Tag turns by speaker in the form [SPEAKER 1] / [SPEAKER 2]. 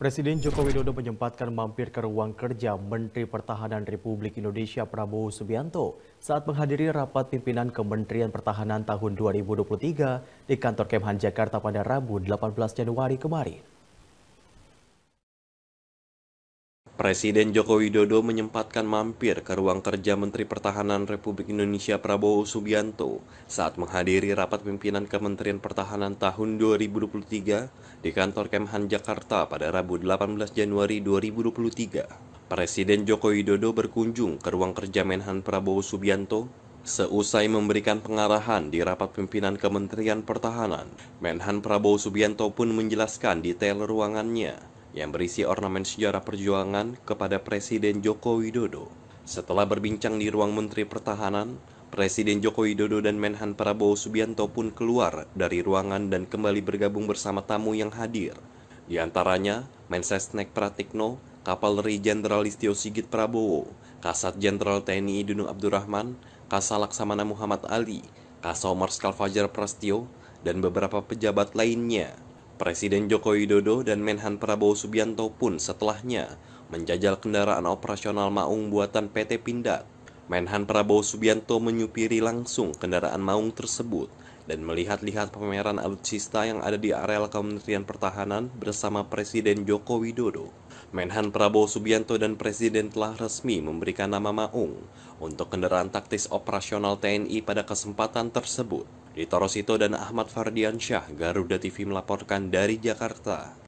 [SPEAKER 1] Presiden Joko Widodo menyempatkan mampir ke ruang kerja Menteri Pertahanan Republik Indonesia Prabowo Subianto saat menghadiri rapat pimpinan Kementerian Pertahanan tahun 2023 di kantor Kemhan Jakarta pada Rabu 18 Januari kemarin.
[SPEAKER 2] Presiden Joko Widodo menyempatkan mampir ke ruang kerja Menteri Pertahanan Republik Indonesia Prabowo Subianto saat menghadiri rapat pimpinan Kementerian Pertahanan tahun 2023 di kantor Kemhan Jakarta pada Rabu 18 Januari 2023. Presiden Joko Widodo berkunjung ke ruang kerja Menhan Prabowo Subianto Seusai memberikan pengarahan di rapat pimpinan Kementerian Pertahanan, Menhan Prabowo Subianto pun menjelaskan detail ruangannya yang berisi ornamen sejarah perjuangan kepada Presiden Joko Widodo. Setelah berbincang di ruang Menteri Pertahanan, Presiden Joko Widodo dan Menhan Prabowo Subianto pun keluar dari ruangan dan kembali bergabung bersama tamu yang hadir. Di antaranya, Mensesnek Pratikno, Kapolri Jenderal Listio Sigit Prabowo, Kasat Jenderal TNI Dunung Abdurrahman, Laksamana Muhammad Ali, Marskal Fajar Prastio, dan beberapa pejabat lainnya. Presiden Joko Widodo dan Menhan Prabowo Subianto pun setelahnya menjajal kendaraan operasional Maung buatan PT Pindad. Menhan Prabowo Subianto menyupiri langsung kendaraan Maung tersebut dan melihat-lihat pameran alutsista yang ada di areal Kementerian Pertahanan bersama Presiden Joko Widodo. Menhan Prabowo Subianto dan Presiden telah resmi memberikan nama Maung untuk kendaraan taktis operasional TNI pada kesempatan tersebut. Ditorosito dan Ahmad Fardiansyah, Garuda TV melaporkan dari Jakarta.